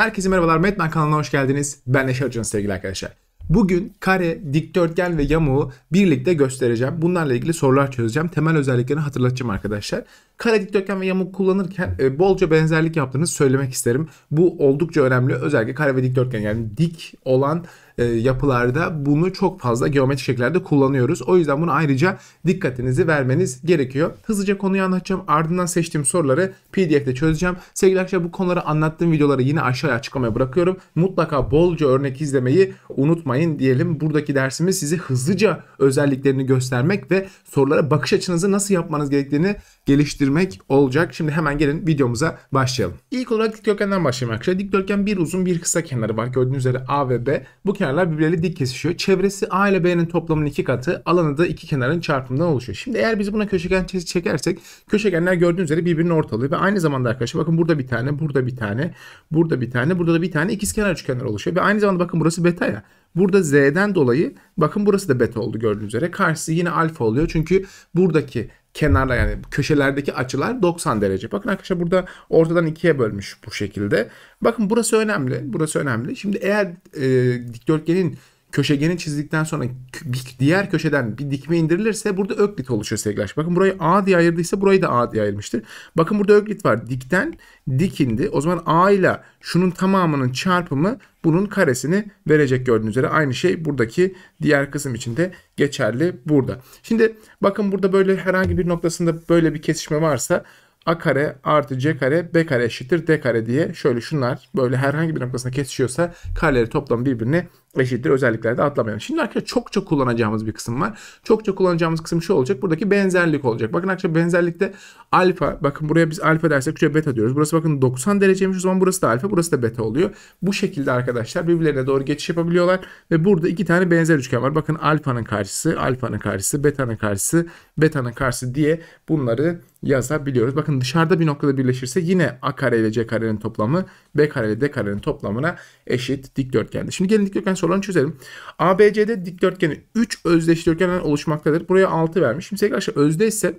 Herkese merhabalar. Metman kanalına hoş geldiniz. Ben Neşe Arıcan sevgili arkadaşlar. Bugün kare, dikdörtgen ve yamuğu birlikte göstereceğim. Bunlarla ilgili sorular çözeceğim. Temel özelliklerini hatırlatacağım arkadaşlar. Kare, dikdörtgen ve yamuk kullanırken e, bolca benzerlik yaptığınızı söylemek isterim. Bu oldukça önemli. Özellikle kare ve dikdörtgen yani dik olan e, yapılarda bunu çok fazla geometrik şekillerde kullanıyoruz. O yüzden bunu ayrıca dikkatinizi vermeniz gerekiyor. Hızlıca konuyu anlatacağım. Ardından seçtiğim soruları PDF'de çözeceğim. Sevgili arkadaşlar bu konuları anlattığım videoları yine aşağıya açıklamaya bırakıyorum. Mutlaka bolca örnek izlemeyi unutmayın diyelim. Buradaki dersimiz sizi hızlıca özelliklerini göstermek ve sorulara bakış açınızı nasıl yapmanız gerektiğini geliştirmek olacak. Şimdi hemen gelin videomuza başlayalım. İlk olarak dikdörtgenden başlayayım arkadaşlar. Dikdörtgen bir uzun bir kısa kenarı var. Gördüğünüz üzere A ve B. Bu kenar kenarlar birbirleriyle dik kesişiyor. Çevresi A ile B'nin toplamının iki katı. Alanı da iki kenarın çarpımından oluşuyor. Şimdi eğer biz buna köşegen çizgi çekersek köşegenler gördüğünüz üzere birbirinin ortalığı ve aynı zamanda arkadaşlar bakın burada bir tane, burada bir tane, burada bir tane, burada da bir tane ikizkenar üçgenler oluşuyor. Ve aynı zamanda bakın burası beta ya. Burada z'den dolayı bakın burası da beta oldu gördüğünüz üzere. Karşısı yine alfa oluyor. Çünkü buradaki Kenarla yani köşelerdeki açılar 90 derece. Bakın arkadaşlar burada ortadan ikiye bölmüş bu şekilde. Bakın burası önemli. Burası önemli. Şimdi eğer e, dikdörtgenin köşegeni çizdikten sonra diğer köşeden bir dikme indirilirse burada öklit oluşuyor sevgili arkadaşlar. Bakın burayı A diye ayırdıysa burayı da A diye ayırmıştır. Bakın burada öklit var. Dikten dikindi. O zaman A ile şunun tamamının çarpımı bunun karesini verecek gördüğünüz üzere. Aynı şey buradaki diğer kısım için de geçerli burada. Şimdi bakın burada böyle herhangi bir noktasında böyle bir kesişme varsa a kare artı c kare b kare eşittir d kare diye şöyle şunlar böyle herhangi bir noktasına kesişiyorsa kareleri toplam birbirine eşittir özelliklerde atlamayalım. Şimdi arkadaşlar çok çok kullanacağımız bir kısım var. Çok çok kullanacağımız kısım şu olacak. Buradaki benzerlik olacak. Bakın arkadaşlar benzerlikte alfa. Bakın buraya biz alfa dersek küçük beta diyoruz. Burası bakın 90 dereceymiş. O zaman burası da alfa. Burası da beta oluyor. Bu şekilde arkadaşlar birbirlerine doğru geçiş yapabiliyorlar. Ve burada iki tane benzer üçgen var. Bakın alfanın karşısı, alfanın karşısı, betanın karşısı, betanın karşısı diye bunları yazabiliyoruz. Bakın dışarıda bir noktada birleşirse yine a kare ile c karenin toplamı b kare ile d karenin toplamına eşit dikdörtgende. Şimdi gelin dikdörtgen sorusu sorularını çözelim. ABC'de dikdörtgeni 3 özdeş dikdörtgenden oluşmaktadır. Buraya 6 vermiş. Şimdi arkadaşlar özdeşse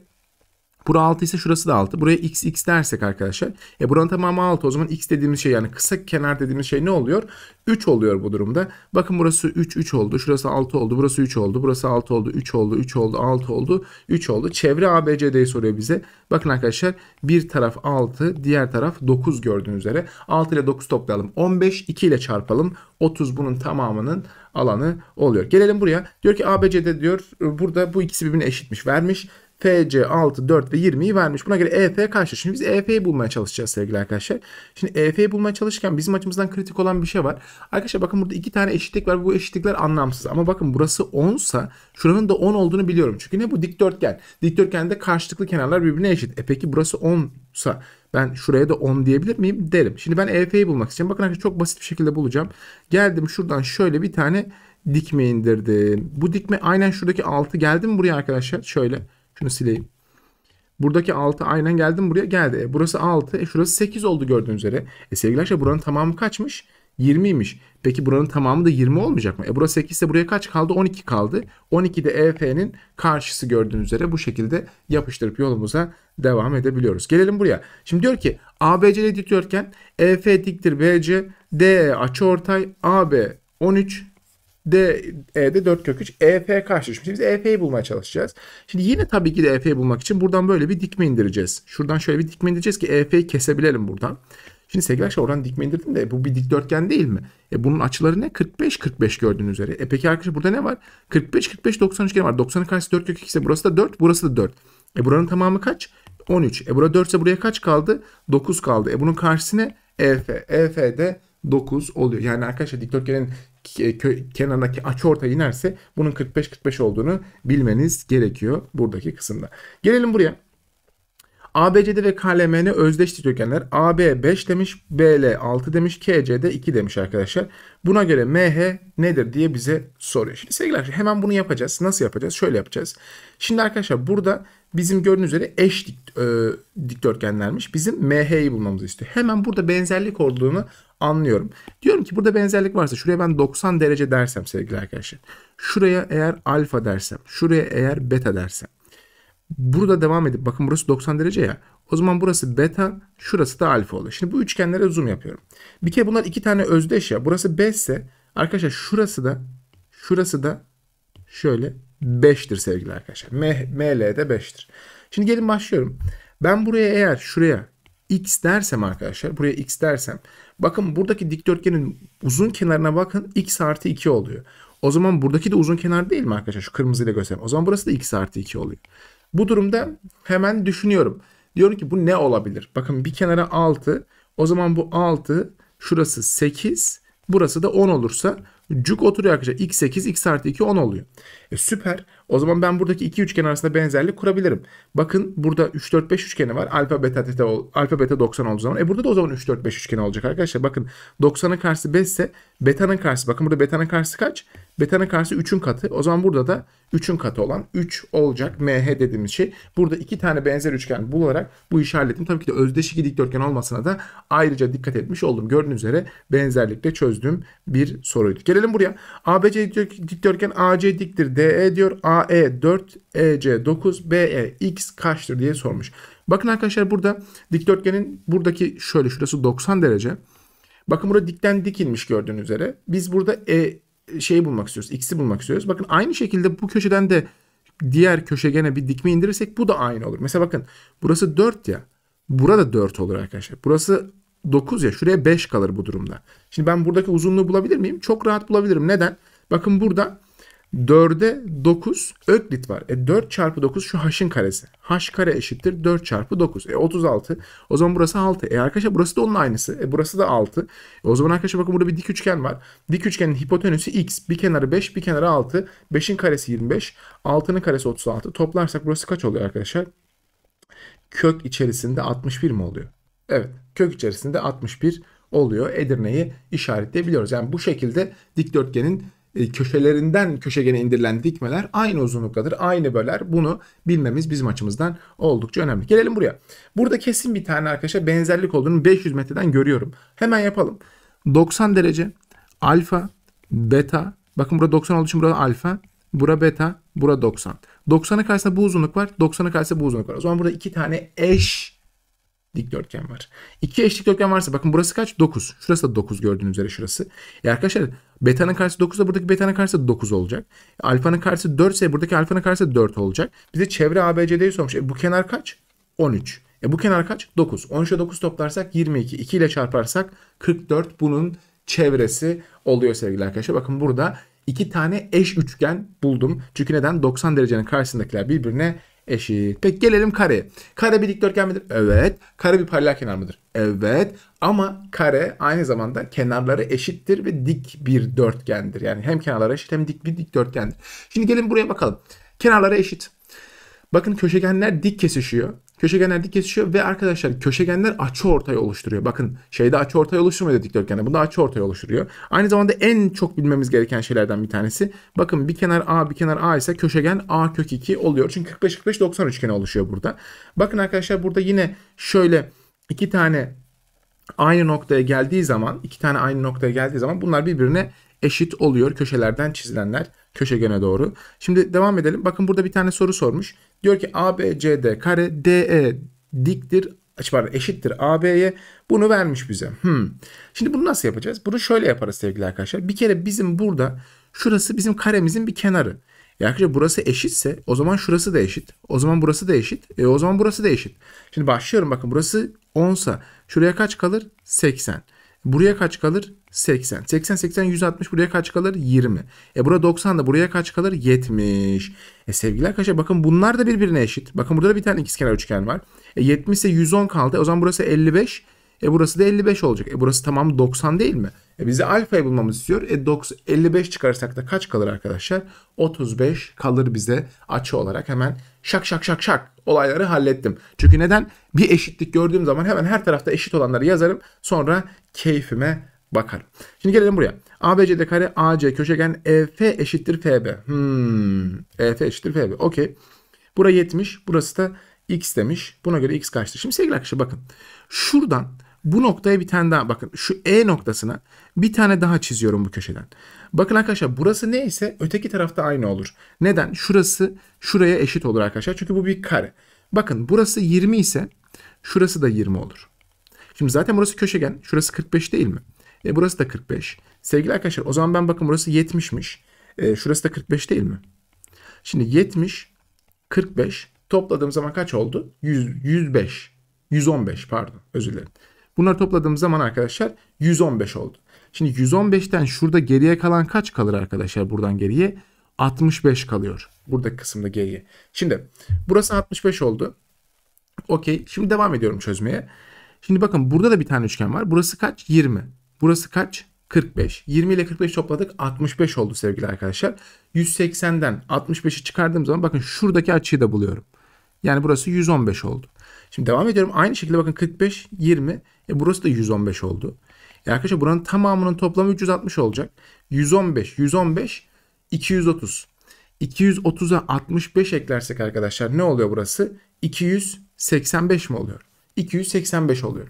Bura 6 ise şurası da 6. Buraya x x dersek arkadaşlar. E buranın tamamı 6. O zaman x dediğimiz şey yani kısa kenar dediğimiz şey ne oluyor? 3 oluyor bu durumda. Bakın burası 3 3 oldu. Şurası 6 oldu. Burası 3 oldu. Burası 6 oldu. 3 oldu. 3 oldu. 6 oldu. 3 oldu. Çevre ABCD'yi soruyor bize. Bakın arkadaşlar bir taraf 6 diğer taraf 9 gördüğünüz üzere. 6 ile 9 toplayalım. 15 2 ile çarpalım. 30 bunun tamamının alanı oluyor. Gelelim buraya. Diyor ki ABCD diyor burada bu ikisi birbirine eşitmiş vermiş. FC 6, 4 ve 20'yi vermiş. Buna göre EF karşı. Şimdi biz EF'yi bulmaya çalışacağız sevgili arkadaşlar. Şimdi EF'yi bulmaya çalışırken bizim açımızdan kritik olan bir şey var. Arkadaşlar bakın burada iki tane eşitlik var. Bu eşitlikler anlamsız. Ama bakın burası 10 sa şuranın da 10 olduğunu biliyorum. Çünkü ne bu? Dikdörtgen. Dikdörtgende karşılıklı kenarlar birbirine eşit. E peki burası 10 ben şuraya da 10 diyebilir miyim? Derim. Şimdi ben EF'yi bulmak istiyorum. Bakın arkadaşlar çok basit bir şekilde bulacağım. Geldim şuradan şöyle bir tane dikme indirdim. Bu dikme aynen şuradaki 6 geldi mi buraya arkadaşlar? Şöyle. Şunu sileyim. Buradaki 6 aynen geldim buraya geldi. E, burası 6. E, şurası 8 oldu gördüğünüz üzere. E, sevgili arkadaşlar buranın tamamı kaçmış? 20'ymiş. Peki buranın tamamı da 20 olmayacak mı? E burası 8 ise buraya kaç kaldı? 12 kaldı. 12 de EF'nin karşısı gördüğünüz üzere bu şekilde yapıştırıp yolumuza devam edebiliyoruz. Gelelim buraya. Şimdi diyor ki ABC'de dikdörtgen EF diktir BC, DE açıortay, AB 13, D, E'de 4 kök 3. EF karşılaşmış. Şimdi biz EF'yi bulmaya çalışacağız. Şimdi yine tabii ki de EF'yi bulmak için buradan böyle bir dikme indireceğiz. Şuradan şöyle bir dikme indireceğiz ki EF'yi kesebilelim buradan. Şimdi sevgili arkadaşlar oradan dikme indirdim de bu bir dikdörtgen değil mi? E bunun açıları ne? 45-45 gördüğünüz üzere. E peki arkadaşlar burada ne var? 45-45-90 üçgeni var. 90'ın karşısı 4 kök 2 ise burası da 4, burası da 4. E buranın tamamı kaç? 13. E bura 4 ise buraya kaç kaldı? 9 kaldı. E bunun karşısı ne? EF. EF'de 9 oluyor. Yani arkadaşlar dikdörtgenin e, kenarındaki açıortay inerse bunun 45-45 olduğunu bilmeniz gerekiyor buradaki kısımda. Gelelim buraya. ABCD ve KLMN özdeş dikdörtgenler. AB 5 demiş, BL 6 demiş, KC'de 2 demiş arkadaşlar. Buna göre MH nedir diye bize soruyor. Şimdi sevgili arkadaşlar hemen bunu yapacağız. Nasıl yapacağız? Şöyle yapacağız. Şimdi arkadaşlar burada bizim gördüğünüz üzere eş dik, e, dikdörtgenlermiş. Bizim MH'yi bulmamızı istiyor. Hemen burada benzerlik olduğunu anlıyorum. Diyorum ki burada benzerlik varsa şuraya ben 90 derece dersem sevgili arkadaşlar. Şuraya eğer alfa dersem, şuraya eğer beta dersem. Burada devam edip bakın burası 90 derece ya. O zaman burası beta, şurası da alfa oluyor. Şimdi bu üçgenlere zoom yapıyorum. Bir kere bunlar iki tane özdeş ya. Burası 5 ise arkadaşlar şurası da şurası da şöyle 5'tir sevgili arkadaşlar. M, ML de 5'tir. Şimdi gelin başlıyorum. Ben buraya eğer şuraya x dersem arkadaşlar buraya x dersem Bakın buradaki dikdörtgenin uzun kenarına bakın x artı 2 oluyor. O zaman buradaki de uzun kenar değil mi arkadaşlar? Şu kırmızıyla göstereyim. O zaman burası da x artı 2 oluyor. Bu durumda hemen düşünüyorum. Diyorum ki bu ne olabilir? Bakın bir kenara 6. O zaman bu 6 şurası 8. Burası da 10 olursa cuk oturuyor arkadaşlar. x8 x artı 2 10 oluyor. E, süper. O zaman ben buradaki iki üçgen arasında benzerlik kurabilirim. Bakın burada 3 4 5 üçgeni var. Alfa beta teta alfa beta 90 olduğu zaman. E burada da o zaman 3 4 5 üçgeni olacak arkadaşlar. Bakın 90'ın karşısı 5 ise beta'nın karşısı. Bakın burada beta'nın karşısı kaç? Beta'na karşı 3'ün katı. O zaman burada da 3'ün katı olan 3 olacak MH dediğimiz şey. Burada iki tane benzer üçgen bularak bu işi hallettim. Tabii ki de özdeş iki dikdörtgen olmasına da ayrıca dikkat etmiş oldum. Gördüğünüz üzere benzerlikle çözdüğüm bir soruydu. Gelelim buraya. ABC dikdörtgen AC diktir DE diyor. AE 4, EC 9, BE X kaçtır diye sormuş. Bakın arkadaşlar burada dikdörtgenin buradaki şöyle şurası 90 derece. Bakın burada dikten dikilmiş gördüğünüz üzere. Biz burada E şeyi bulmak istiyoruz. X'i bulmak istiyoruz. Bakın aynı şekilde bu köşeden de diğer köşegene bir dikme indirirsek bu da aynı olur. Mesela bakın burası 4 ya. Burada 4 olur arkadaşlar. Burası 9 ya. Şuraya 5 kalır bu durumda. Şimdi ben buradaki uzunluğu bulabilir miyim? Çok rahat bulabilirim. Neden? Bakın burada 4'e 9 öklit var. E 4 çarpı 9 şu h'ın karesi. h kare eşittir 4 çarpı 9. E 36. O zaman burası 6. E arkadaşlar burası da onun aynısı. E burası da 6. E o zaman arkadaşlar bakın burada bir dik üçgen var. Dik üçgenin hipotenüsü x. Bir kenarı 5 bir kenarı 6. 5'in karesi 25. 6'nın karesi 36. Toplarsak burası kaç oluyor arkadaşlar? Kök içerisinde 61 mi oluyor? Evet kök içerisinde 61 oluyor. Edirne'yi işaretleyebiliyoruz. Yani bu şekilde dikdörtgenin e, köşelerinden köşegene indirilen dikmeler aynı uzunluktadır. Aynı böler. Bunu bilmemiz bizim açımızdan oldukça önemli. Gelelim buraya. Burada kesin bir tane arkadaşa benzerlik olduğunu 500 metreden görüyorum. Hemen yapalım. 90 derece alfa beta bakın burada 90 olduğu için burada alfa bura beta bura 90. 90'a karşısında bu uzunluk var. 90'a karşısında bu uzunluk var. O zaman burada iki tane eş dikdörtgen var. İki eş dikdörtgen varsa bakın burası kaç? 9. Şurası da 9 gördüğünüz üzere şurası. E arkadaşlar betanın karşısı 9 da buradaki betanın karşısı 9 olacak. Alfanın karşısı 4 ise buradaki alfanın karşısı 4 olacak. Bize çevre ABCD'yi sormuş. E bu kenar kaç? 13. E bu kenar kaç? 9. 13'e 9 toplarsak 22. 2 ile çarparsak 44 bunun çevresi oluyor sevgili arkadaşlar. Bakın burada iki tane eş üçgen buldum. Çünkü neden? 90 derecenin karşısındakiler birbirine eşit. Peki gelelim kareye. Kare bir dikdörtgen midir? Evet. Kare bir paralel kenar mıdır? Evet. Ama kare aynı zamanda kenarları eşittir ve dik bir dörtgendir. Yani hem kenarları eşit hem dik bir dikdörtgendir. Şimdi gelin buraya bakalım. Kenarları eşit. Bakın köşegenler dik kesişiyor. Köşegenler dik kesişiyor ve arkadaşlar köşegenler açı ortayı oluşturuyor. Bakın şeyde açı ortay oluşturmuyor dikdörtgende. Bunda açı ortayı oluşturuyor. Aynı zamanda en çok bilmemiz gereken şeylerden bir tanesi. Bakın bir kenar A bir kenar A ise köşegen A kök 2 oluyor. Çünkü 45 45 90 üçgeni oluşuyor burada. Bakın arkadaşlar burada yine şöyle iki tane aynı noktaya geldiği zaman iki tane aynı noktaya geldiği zaman bunlar birbirine eşit oluyor köşelerden çizilenler köşegene doğru. Şimdi devam edelim. Bakın burada bir tane soru sormuş. Diyor ki ABCD kare DE diktir pardon eşittir AB'ye bunu vermiş bize. Hmm. Şimdi bunu nasıl yapacağız? Bunu şöyle yaparız sevgili arkadaşlar. Bir kere bizim burada şurası bizim karemizin bir kenarı. Yani arkadaşlar burası eşitse o zaman şurası da eşit. O zaman burası da eşit. E, o zaman burası da eşit. Şimdi başlıyorum bakın burası 10 sa şuraya kaç kalır? 80. Buraya kaç kalır? 80. 80, 80, 160. Buraya kaç kalır? 20. E burada 90 da buraya kaç kalır? 70. E sevgili arkadaşlar bakın bunlar da birbirine eşit. Bakın burada da bir tane ikizkenar üçgen var. E 70 ise 110 kaldı. E, o zaman burası 55. E burası da 55 olacak. E burası tamam 90 değil mi? E bize alfayı bulmamız istiyor. E 90, 55 çıkarsak da kaç kalır arkadaşlar? 35 kalır bize açı olarak. Hemen şak şak şak şak olayları hallettim. Çünkü neden? Bir eşitlik gördüğüm zaman hemen her tarafta eşit olanları yazarım. Sonra keyfime bakarım. Şimdi gelelim buraya. ABCD kare AC köşegen EF eşittir FB. Hmm. EF eşittir FB. Okey. Bura 70. Burası da x demiş. Buna göre x kaçtır? Şimdi sevgili arkadaşlar bakın. Şuradan bu noktaya bir tane daha bakın. Şu E noktasına bir tane daha çiziyorum bu köşeden. Bakın arkadaşlar burası neyse öteki tarafta aynı olur. Neden? Şurası şuraya eşit olur arkadaşlar. Çünkü bu bir kare. Bakın burası 20 ise şurası da 20 olur. Şimdi zaten burası köşegen. Şurası 45 değil mi? E, burası da 45. Sevgili arkadaşlar o zaman ben bakın burası 70'miş. E, şurası da 45 değil mi? Şimdi 70, 45 topladığım zaman kaç oldu? 100, 105. 115 pardon özür dilerim. Bunları topladığım zaman arkadaşlar 115 oldu. Şimdi 115'ten şurada geriye kalan kaç kalır arkadaşlar buradan geriye? 65 kalıyor. Burada kısımda geriye. Şimdi burası 65 oldu. Okey. Şimdi devam ediyorum çözmeye. Şimdi bakın burada da bir tane üçgen var. Burası kaç? 20. Burası kaç? 45. 20 ile 45 topladık 65 oldu sevgili arkadaşlar. 180'den 65'i çıkardığım zaman bakın şuradaki açıyı da buluyorum. Yani burası 115 oldu. Şimdi devam ediyorum. Aynı şekilde bakın 45, 20. E burası da 115 oldu. E arkadaşlar buranın tamamının toplamı 360 olacak. 115, 115, 230. 230'a 65 eklersek arkadaşlar ne oluyor burası? 285 mi oluyor? 285 oluyor.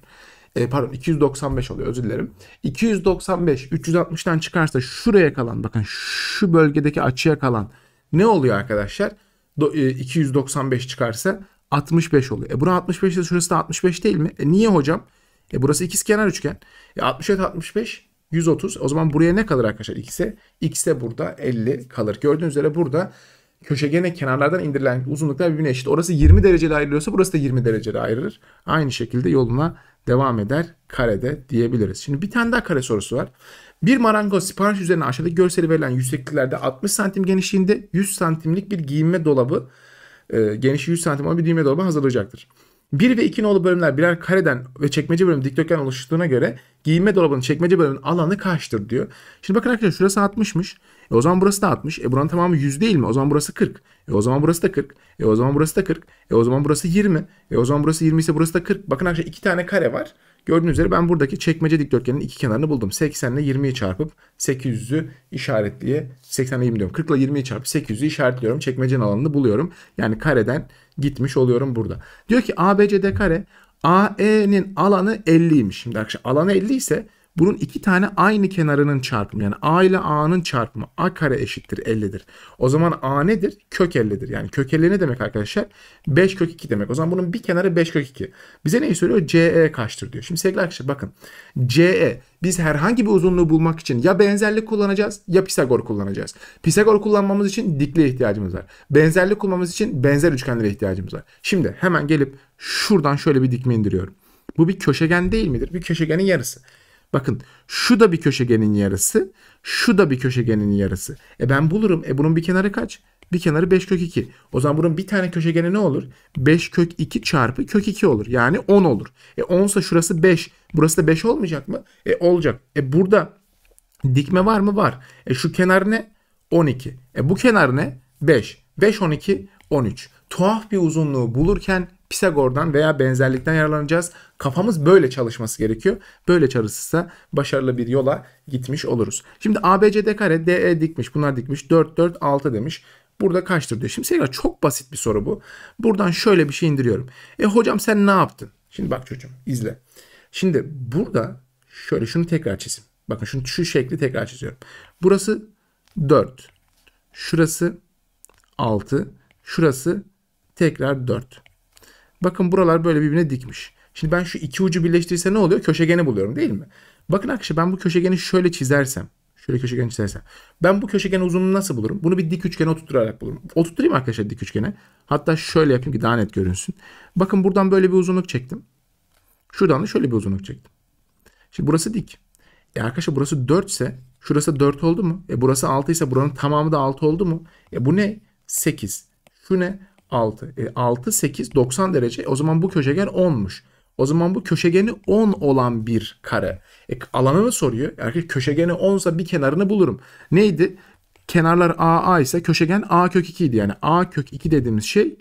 E, pardon 295 oluyor özür dilerim. 295 360'tan çıkarsa şuraya kalan bakın şu bölgedeki açıya kalan ne oluyor arkadaşlar? Do, e, 295 çıkarsa 65 oluyor. E bura 65 de şurası da 65 değil mi? E niye hocam? E burası kenar üçgen. E 64 65 130. O zaman buraya ne kalır arkadaşlar x'e? x'e burada 50 kalır. Gördüğünüz üzere burada köşegene kenarlardan indirilen uzunluklar birbirine eşit. Orası 20 dereceli ayrılıyorsa burası da 20 dereceli ayrılır. Aynı şekilde yoluna devam eder karede diyebiliriz. Şimdi bir tane daha kare sorusu var. Bir marangoz sipariş üzerine aşağıdaki görseli verilen yüksekliklerde 60 santim genişliğinde 100 santimlik bir giyinme dolabı e, genişliği 100 santim olan bir giyinme dolabı hazırlayacaktır. 1 ve 2 nolu bölümler birer kareden ve çekmece bölüm dikdörtgen oluştuğuna göre giyinme dolabının çekmece bölümünün alanı kaçtır diyor. Şimdi bakın arkadaşlar şurası 60'mış. E o zaman burası da 60. E buranın tamamı 100 değil mi? O zaman burası 40. E o zaman burası da 40. E o zaman burası da 40. E o zaman burası 20. E o zaman burası 20 ise burası da 40. Bakın arkadaşlar iki tane kare var. Gördüğünüz üzere ben buradaki çekmece dikdörtgenin iki kenarını buldum. 80 ile 20'yi çarpıp 800'ü işaretliye 80 ile 20 diyorum. 40 ile 20'yi çarpıp 800'ü işaretliyorum. Çekmecenin alanını buluyorum. Yani kareden gitmiş oluyorum burada. Diyor ki ABCD kare AE'nin alanı 50'ymiş. Şimdi arkadaşlar alanı 50 ise bunun iki tane aynı kenarının çarpımı yani a ile a'nın çarpımı a kare eşittir 50'dir. O zaman a nedir? Kök 50'dir. Yani kök 50 ne demek arkadaşlar? 5 kök 2 demek. O zaman bunun bir kenarı 5 kök 2. Bize neyi söylüyor? CE kaçtır diyor. Şimdi sevgili arkadaşlar bakın. CE biz herhangi bir uzunluğu bulmak için ya benzerlik kullanacağız ya Pisagor kullanacağız. Pisagor kullanmamız için dikliğe ihtiyacımız var. Benzerlik kullanmamız için benzer üçgenlere ihtiyacımız var. Şimdi hemen gelip şuradan şöyle bir dikme indiriyorum. Bu bir köşegen değil midir? Bir köşegenin yarısı. Bakın şu da bir köşegenin yarısı. Şu da bir köşegenin yarısı. E ben bulurum. E bunun bir kenarı kaç? Bir kenarı 5 kök 2. O zaman bunun bir tane köşegeni ne olur? 5 kök 2 çarpı kök 2 olur. Yani 10 olur. E 10 ise şurası 5. Burası da 5 olmayacak mı? E olacak. E burada dikme var mı? Var. E şu kenar ne? 12. E bu kenar ne? 5. 5, 12, 13. Tuhaf bir uzunluğu bulurken Pisagor'dan veya benzerlikten yararlanacağız. Kafamız böyle çalışması gerekiyor. Böyle çalışırsa başarılı bir yola gitmiş oluruz. Şimdi ABCD kare DE dikmiş. Bunlar dikmiş. 4 4 6 demiş. Burada kaçtır diyor. Şimdi sevgiler çok basit bir soru bu. Buradan şöyle bir şey indiriyorum. E hocam sen ne yaptın? Şimdi bak çocuğum izle. Şimdi burada şöyle şunu tekrar çizim. Bakın şunu şu şekli tekrar çiziyorum. Burası 4. Şurası 6. Şurası tekrar 4. Bakın buralar böyle birbirine dikmiş. Şimdi ben şu iki ucu birleştirirse ne oluyor? Köşegeni buluyorum değil mi? Bakın arkadaşlar ben bu köşegeni şöyle çizersem. Şöyle köşegen çizersem. Ben bu köşegen uzunluğunu nasıl bulurum? Bunu bir dik üçgene oturtturarak bulurum. Oturtturayım arkadaşlar dik üçgene. Hatta şöyle yapayım ki daha net görünsün. Bakın buradan böyle bir uzunluk çektim. Şuradan da şöyle bir uzunluk çektim. Şimdi burası dik. E arkadaşlar burası 4 ise şurası 4 oldu mu? E burası 6 ise buranın tamamı da 6 oldu mu? E bu ne? 8. Şu ne? 6. E, 6, 8, 90 derece. E, o zaman bu köşegen 10'muş. O zaman bu köşegeni 10 olan bir kare. E, alanını soruyor. Yani köşegeni 10 ise bir kenarını bulurum. Neydi? Kenarlar a, a ise köşegen A kök 2 idi. Yani A kök 2 dediğimiz şey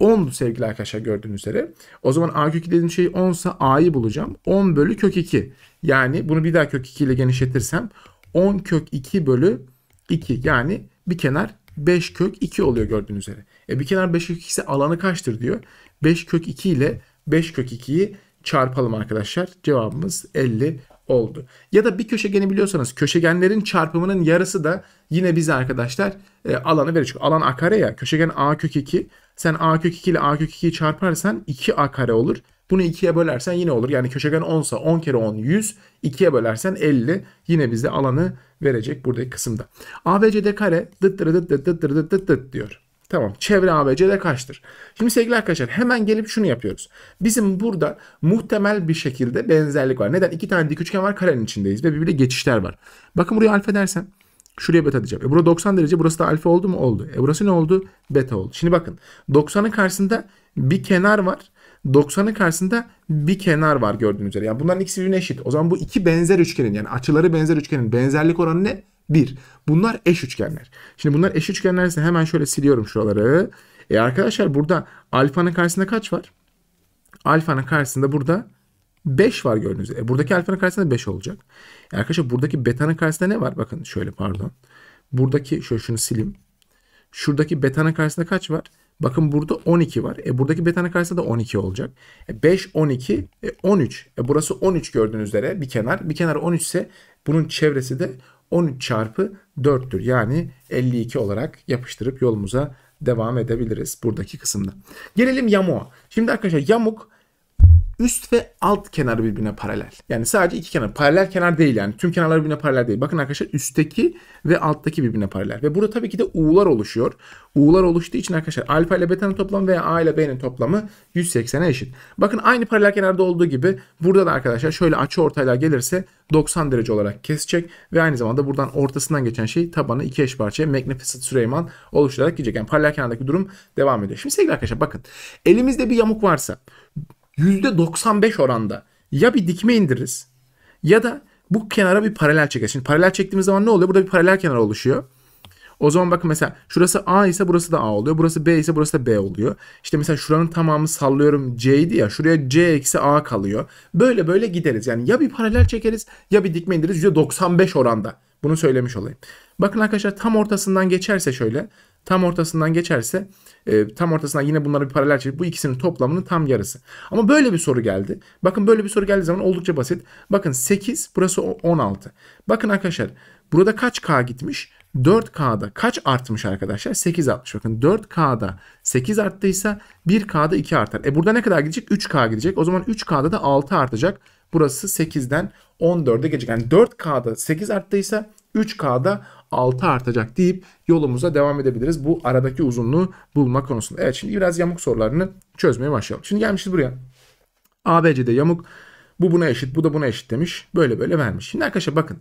10'du sevgili arkadaşlar gördüğünüz üzere. O zaman A kök 2 dediğim şey 10 ise A'yı bulacağım. 10 bölü kök 2. Yani bunu bir daha kök 2 ile genişletirsem 10 kök 2 bölü 2. Yani bir kenar 5 kök 2 oluyor gördüğünüz üzere. E bir kenar 5 kök 2 ise alanı kaçtır diyor. 5 kök 2 ile 5 kök 2'yi çarpalım arkadaşlar. Cevabımız 50 oldu. Ya da bir köşegeni biliyorsanız köşegenlerin çarpımının yarısı da yine bize arkadaşlar e, alanı verir. Çünkü alan a kare ya. Köşegen a kök 2. Sen a kök 2 ile a kök 2'yi çarparsan 2a kare olur. Bunu 2'ye bölersen yine olur. Yani köşegen 10 ise 10 kere 10 100. 2'ye bölersen 50. Yine bize alanı verecek buradaki kısımda. ABCD kare dıt dıt dıt dıt dıt dıt dıt diyor. Tamam çevre ABC'de kaçtır? Şimdi sevgili arkadaşlar hemen gelip şunu yapıyoruz. Bizim burada muhtemel bir şekilde benzerlik var. Neden? İki tane dik üçgen var karenin içindeyiz ve birbirine geçişler var. Bakın buraya alfa dersen, şuraya beta diyeceğim. E burası 90 derece burası da alfa oldu mu? Oldu. E burası ne oldu? Beta oldu. Şimdi bakın 90'ın karşısında bir kenar var. 90'ın karşısında bir kenar var gördüğünüz üzere. Yani bunların ikisi birbirine eşit. O zaman bu iki benzer üçgenin yani açıları benzer üçgenin benzerlik oranı ne? 1. Bunlar eş üçgenler. Şimdi bunlar eş üçgenler ise hemen şöyle siliyorum şuraları. E arkadaşlar burada alfanın karşısında kaç var? Alfanın karşısında burada 5 var gördüğünüz gibi. E buradaki alfanın karşısında 5 olacak. E arkadaşlar buradaki betanın karşısında ne var? Bakın şöyle pardon. Buradaki şöyle şunu silim. Şuradaki betanın karşısında kaç var? Bakın burada 12 var. E buradaki betanın karşısında da 12 olacak. E 5, 12, e 13. E burası 13 gördüğünüz üzere bir kenar. Bir kenar 13 ise bunun çevresi de 13 çarpı 4'tür. Yani 52 olarak yapıştırıp yolumuza devam edebiliriz buradaki kısımda. Gelelim yamuğa. Şimdi arkadaşlar yamuk üst ve alt kenarı birbirine paralel. Yani sadece iki kenar. Paralel kenar değil yani. Tüm kenarlar birbirine paralel değil. Bakın arkadaşlar üstteki ve alttaki birbirine paralel. Ve burada tabii ki de U'lar oluşuyor. U'lar oluştuğu için arkadaşlar alfa ile beta'nın toplamı veya A ile B'nin toplamı 180'e eşit. Bakın aynı paralel kenarda olduğu gibi burada da arkadaşlar şöyle açı ortaylar gelirse 90 derece olarak kesecek ve aynı zamanda buradan ortasından geçen şey tabanı iki eş parçaya Magnificent Süleyman oluşturarak gidecek. Yani paralel kenardaki durum devam ediyor. Şimdi sevgili arkadaşlar bakın elimizde bir yamuk varsa %95 oranda ya bir dikme indiririz ya da bu kenara bir paralel çekeriz. Şimdi paralel çektiğimiz zaman ne oluyor? Burada bir paralel kenar oluşuyor. O zaman bakın mesela şurası A ise burası da A oluyor. Burası B ise burası da B oluyor. İşte mesela şuranın tamamı sallıyorum C'ydi ya. Şuraya C eksi A kalıyor. Böyle böyle gideriz. Yani ya bir paralel çekeriz ya bir dikme indiririz %95 oranda. Bunu söylemiş olayım. Bakın arkadaşlar tam ortasından geçerse şöyle. Tam ortasından geçerse e, tam ortasından yine bunlara bir paralel çekip bu ikisinin toplamının tam yarısı. Ama böyle bir soru geldi. Bakın böyle bir soru geldiği zaman oldukça basit. Bakın 8 burası 16. Bakın arkadaşlar burada kaç K gitmiş? 4K'da kaç artmış arkadaşlar? 8 artmış. Bakın 4K'da 8 arttıysa 1K'da 2 artar. E burada ne kadar gidecek? 3K gidecek. O zaman 3K'da da 6 artacak. Burası 8'den 14'e gelecek. Yani 4K'da 8 arttıysa 3K'da 6 artacak deyip yolumuza devam edebiliriz. Bu aradaki uzunluğu bulma konusunda. Evet şimdi biraz yamuk sorularını çözmeye başlayalım. Şimdi gelmişiz buraya. ABC'de yamuk bu buna eşit bu da buna eşit demiş. Böyle böyle vermiş. Şimdi arkadaşlar bakın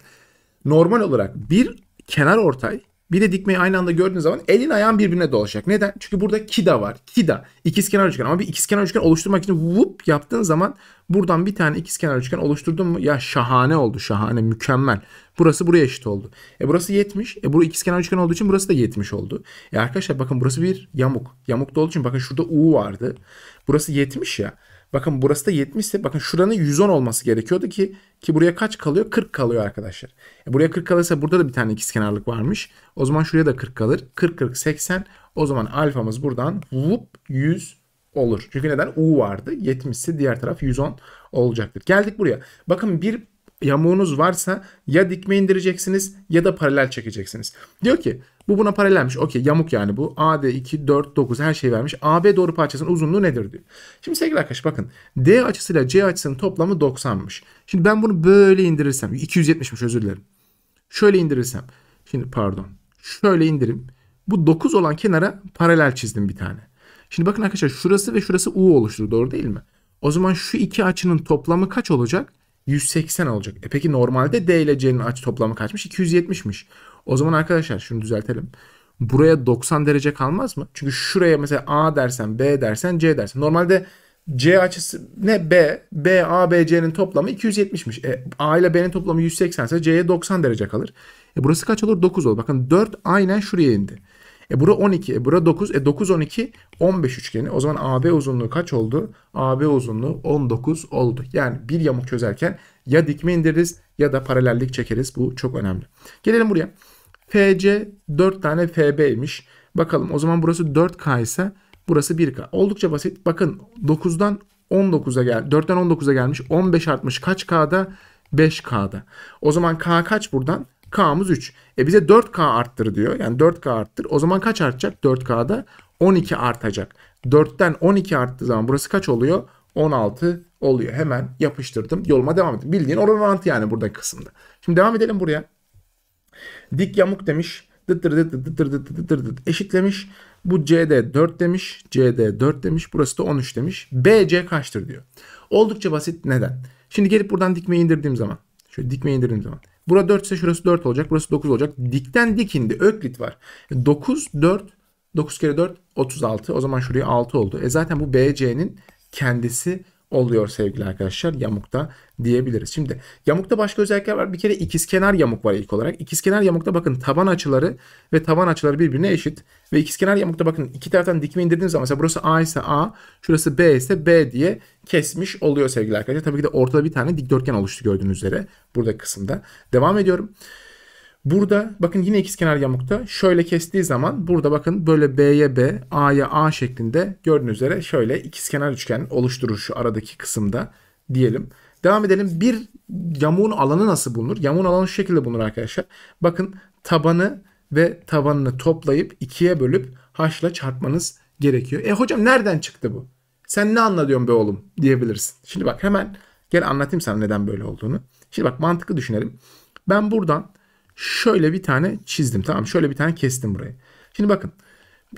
normal olarak bir kenar ortay bir de dikmeyi aynı anda gördüğün zaman elin ayağın birbirine dolaşacak. Neden? Çünkü burada kida var. Kida. İkizkenar üçgen ama bir ikizkenar üçgen oluşturmak için vup yaptığın zaman buradan bir tane ikizkenar üçgen oluşturdun mu? Ya şahane oldu. Şahane, mükemmel. Burası buraya eşit oldu. E burası 70. E bu ikizkenar üçgen olduğu için burası da 70 oldu. E arkadaşlar bakın burası bir yamuk. Yamuk da olduğu için bakın şurada U vardı. Burası 70 ya. Bakın burası da 70 ise bakın şuranın 110 olması gerekiyordu ki ki buraya kaç kalıyor? 40 kalıyor arkadaşlar. E buraya 40 kalırsa burada da bir tane ikizkenarlık varmış. O zaman şuraya da 40 kalır. 40 40 80. O zaman alfamız buradan vup 100 olur. Çünkü neden? U vardı. 70 ise diğer taraf 110 olacaktır. Geldik buraya. Bakın bir yamuğunuz varsa ya dikme indireceksiniz ya da paralel çekeceksiniz. Diyor ki bu buna paralelmiş. Okey yamuk yani bu. AD 2, 4, 9 her şey vermiş. AB doğru parçasının uzunluğu nedir diyor. Şimdi sevgili arkadaşlar bakın. D açısıyla C açısının toplamı 90'mış. Şimdi ben bunu böyle indirirsem. 270'miş özür dilerim. Şöyle indirirsem. Şimdi pardon. Şöyle indirim. Bu 9 olan kenara paralel çizdim bir tane. Şimdi bakın arkadaşlar şurası ve şurası U oluşturur doğru değil mi? O zaman şu iki açının toplamı kaç olacak? 180 olacak. E peki normalde D ile C'nin açı toplamı kaçmış? 270'miş. O zaman arkadaşlar şunu düzeltelim. Buraya 90 derece kalmaz mı? Çünkü şuraya mesela A dersen, B dersen, C dersen. Normalde C açısı ne B? B, A, B, C'nin toplamı 270'miş. E, A ile B'nin toplamı 180 ise C'ye 90 derece kalır. E, burası kaç olur? 9 olur. Bakın 4 aynen şuraya indi. E bura 12, e bura 9, e 9 12 15 üçgeni. O zaman AB uzunluğu kaç oldu? AB uzunluğu 19 oldu. Yani bir yamuk çözerken ya dikme indiririz ya da paralellik çekeriz. Bu çok önemli. Gelelim buraya. FC 4 tane FB'ymiş. Bakalım o zaman burası 4K ise burası 1K. Oldukça basit. Bakın 9'dan 19'a gel 4'ten 19'a gelmiş. 15 artmış kaç K'da? 5K'da. O zaman K kaç buradan? K'mız 3. E bize 4K arttır diyor. Yani 4K arttır. O zaman kaç artacak? 4K'da 12 artacak. 4'ten 12 arttığı zaman burası kaç oluyor? 16 oluyor. Hemen yapıştırdım. Yoluma devam ettim. Bildiğin oran orantı yani burada kısımda. Şimdi devam edelim buraya. Dik yamuk demiş. Dıtır dıtır dıtır dıtır dıtır dıtır eşitlemiş. Bu CD 4 demiş. CD 4 demiş. Burası da 13 demiş. BC kaçtır diyor. Oldukça basit. Neden? Şimdi gelip buradan dikmeyi indirdiğim zaman. Şöyle dikmeyi indirdiğim zaman. Bura 4 ise şurası 4 olacak. Burası 9 olacak. Dikten dik indi. Öklit var. 9, 4, 9 kere 4, 36. O zaman şuraya 6 oldu. E zaten bu BC'nin kendisi oluyor sevgili arkadaşlar yamukta diyebiliriz. Şimdi yamukta başka özellikler var. Bir kere ikizkenar yamuk var ilk olarak. İkizkenar yamukta bakın taban açıları ve taban açıları birbirine eşit. Ve ikizkenar yamukta bakın iki taraftan dikme indirdiğimiz zaman mesela burası A ise A, şurası B ise B diye kesmiş oluyor sevgili arkadaşlar. Tabii ki de ortada bir tane dikdörtgen oluştu gördüğünüz üzere burada kısımda. Devam ediyorum. Burada bakın yine ikizkenar yamukta şöyle kestiği zaman burada bakın böyle B'ye B, A'ya A şeklinde gördüğünüz üzere şöyle ikizkenar üçgen oluşturur şu aradaki kısımda diyelim. Devam edelim. Bir yamuğun alanı nasıl bulunur? Yamuğun alanı şu şekilde bulunur arkadaşlar. Bakın tabanı ve tabanını toplayıp ikiye bölüp haşla çarpmanız gerekiyor. E hocam nereden çıktı bu? Sen ne anladıyorsun be oğlum diyebilirsin. Şimdi bak hemen gel anlatayım sana neden böyle olduğunu. Şimdi bak mantıklı düşünelim. Ben buradan şöyle bir tane çizdim. Tamam şöyle bir tane kestim burayı. Şimdi bakın.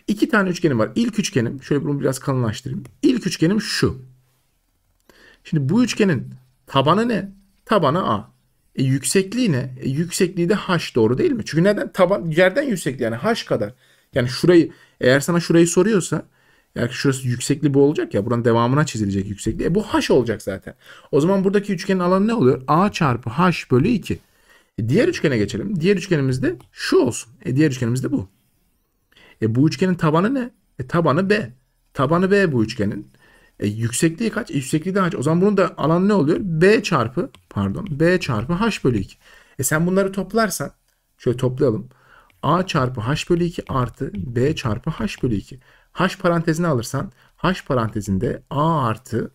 iki tane üçgenim var. İlk üçgenim şöyle bunu biraz kalınlaştırayım. İlk üçgenim şu. Şimdi bu üçgenin tabanı ne? Tabanı A. E, yüksekliği ne? E, yüksekliği de h doğru değil mi? Çünkü neden? Taban yerden yüksekliği yani h kadar. Yani şurayı eğer sana şurayı soruyorsa yani şurası yüksekliği bu olacak ya buranın devamına çizilecek yüksekliği. E, bu h olacak zaten. O zaman buradaki üçgenin alanı ne oluyor? a çarpı h bölü 2. E, diğer üçgene geçelim. Diğer üçgenimizde şu olsun. E diğer üçgenimizde bu. E bu üçgenin tabanı ne? E tabanı B. Tabanı B bu üçgenin. E yüksekliği kaç? E yüksekliği de kaç? O zaman bunun da alanı ne oluyor? B çarpı pardon B çarpı H bölü 2. E sen bunları toplarsan şöyle toplayalım. A çarpı H bölü 2 artı B çarpı H bölü 2. H parantezine alırsan H parantezinde A artı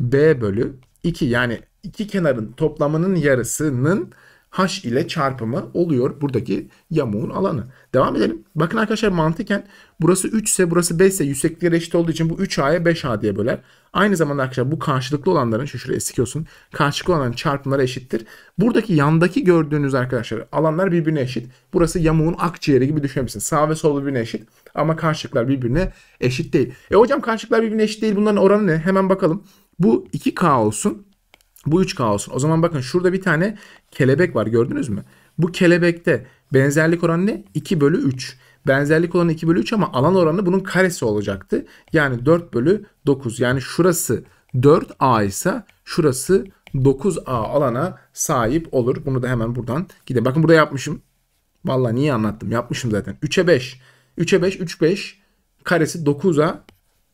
B bölü 2 yani iki kenarın toplamının yarısının H ile çarpımı oluyor buradaki yamuğun alanı. Devam edelim. Bakın arkadaşlar mantıken burası 3 ise burası 5 ise yükseklikleri eşit olduğu için bu 3A'ya 5A diye böler. Aynı zamanda arkadaşlar bu karşılıklı olanların şu şuraya sikiyorsun. Karşılıklı olanların çarpımları eşittir. Buradaki yandaki gördüğünüz arkadaşlar alanlar birbirine eşit. Burası yamuğun akciğeri gibi düşünebilirsin. Sağ ve sol birbirine eşit ama karşılıklar birbirine eşit değil. E hocam karşılıklar birbirine eşit değil. Bunların oranı ne? Hemen bakalım. Bu 2K olsun. Bu 3K olsun. O zaman bakın şurada bir tane kelebek var gördünüz mü? Bu kelebekte benzerlik oranı ne? 2 bölü 3. Benzerlik oranı 2 bölü 3 ama alan oranı bunun karesi olacaktı. Yani 4 bölü 9. Yani şurası 4A ise şurası 9A alana sahip olur. Bunu da hemen buradan gidelim. Bakın burada yapmışım. Valla niye anlattım? Yapmışım zaten. 3'e 5. 3'e 5, 3 5. Karesi 9'a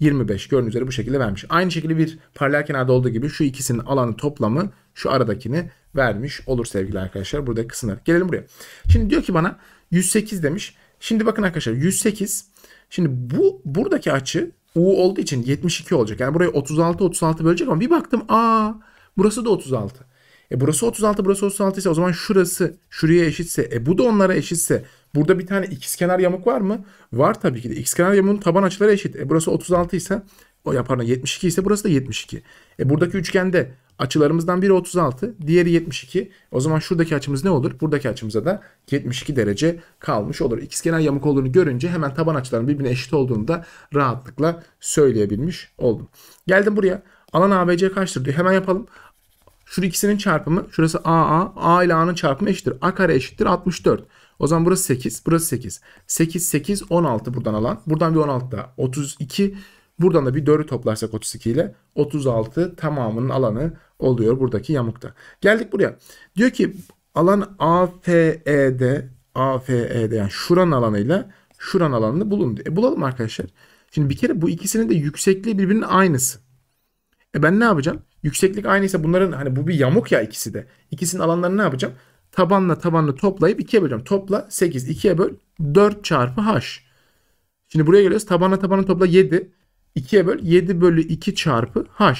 25 gördüğünüz üzere bu şekilde vermiş. Aynı şekilde bir paralel kenarda olduğu gibi şu ikisinin alanı toplamı şu aradakini vermiş olur sevgili arkadaşlar. burada kısımlar. Gelelim buraya. Şimdi diyor ki bana 108 demiş. Şimdi bakın arkadaşlar 108. Şimdi bu buradaki açı U olduğu için 72 olacak. Yani burayı 36 36 bölecek ama bir baktım aa burası da 36. E burası 36 burası 36 ise o zaman şurası şuraya eşitse e bu da onlara eşitse burada bir tane ikizkenar yamuk var mı? Var tabii ki de. İkizkenar yamuğun taban açıları eşit. E burası 36 ise o pardon 72 ise burası da 72. E buradaki üçgende açılarımızdan biri 36, diğeri 72. O zaman şuradaki açımız ne olur? Buradaki açımıza da 72 derece kalmış olur. İkizkenar yamuk olduğunu görünce hemen taban açılarının birbirine eşit olduğunu da rahatlıkla söyleyebilmiş oldum. Geldim buraya. Alan ABC kaçtır diyor. Hemen yapalım. Şu ikisinin çarpımı şurası AA. A ile A'nın çarpımı eşittir. A kare eşittir 64. O zaman burası 8. Burası 8. 8 8 16 buradan alan. Buradan bir 16 daha. 32. Buradan da bir 4'ü toplarsak 32 ile 36 tamamının alanı oluyor buradaki yamukta. Geldik buraya. Diyor ki alan AFE'de AFE'de yani şuranın alanıyla şuranın alanını bulun. E bulalım arkadaşlar. Şimdi bir kere bu ikisinin de yüksekliği birbirinin aynısı. E ben ne yapacağım? Yükseklik aynıysa bunların hani bu bir yamuk ya ikisi de. İkisinin alanlarını ne yapacağım? Tabanla tabanla toplayıp ikiye böleceğim. Topla 8 ikiye böl 4 çarpı h. Şimdi buraya geliyoruz. Tabanla tabanla topla 7. 2'ye böl 7 bölü 2 çarpı h.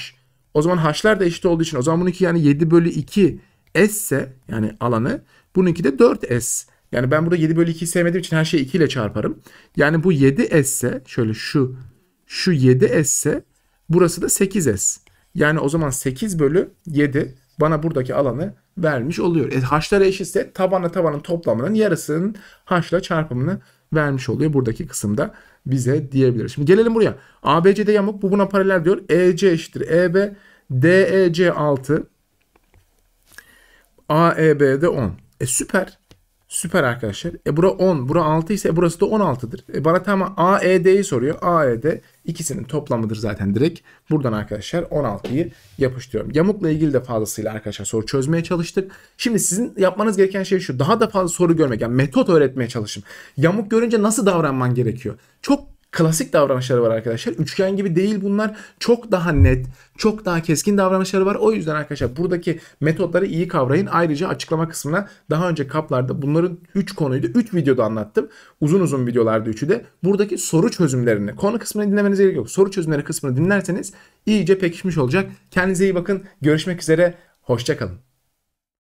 O zaman h'lar da eşit olduğu için o zaman bununki yani 7 bölü 2 s ise yani alanı bununki de 4 s. Yani ben burada 7 bölü 2'yi sevmediğim için her şeyi 2 ile çarparım. Yani bu 7 s ise şöyle şu şu 7 s ise burası da 8 s. Yani o zaman 8 bölü 7 bana buradaki alanı vermiş oluyor. E, haşları eşitse tabanla tabanın toplamının yarısının haşla çarpımını vermiş oluyor buradaki kısımda bize diyebiliriz. Şimdi gelelim buraya. ABC'de yamuk bu buna paralel diyor. EC eşittir EB DEC 6 AEB'de 10. E süper. Süper arkadaşlar. E bura 10, bura 6 ise e burası da 16'dır. E bana tamam AED'yi soruyor. AED ikisinin toplamıdır zaten direkt. Buradan arkadaşlar 16'yı yapıştırıyorum. Yamukla ilgili de fazlasıyla arkadaşlar soru çözmeye çalıştık. Şimdi sizin yapmanız gereken şey şu. Daha da fazla soru görmek. Yani metot öğretmeye çalışın. Yamuk görünce nasıl davranman gerekiyor? Çok klasik davranışları var arkadaşlar. Üçgen gibi değil bunlar. Çok daha net, çok daha keskin davranışları var. O yüzden arkadaşlar buradaki metotları iyi kavrayın. Ayrıca açıklama kısmına daha önce kaplarda bunların 3 konuydu. 3 videoda anlattım. Uzun uzun videolardı üçü de. Buradaki soru çözümlerini, konu kısmını dinlemeniz gerek yok. Soru çözümleri kısmını dinlerseniz iyice pekişmiş olacak. Kendinize iyi bakın. Görüşmek üzere. Hoşçakalın.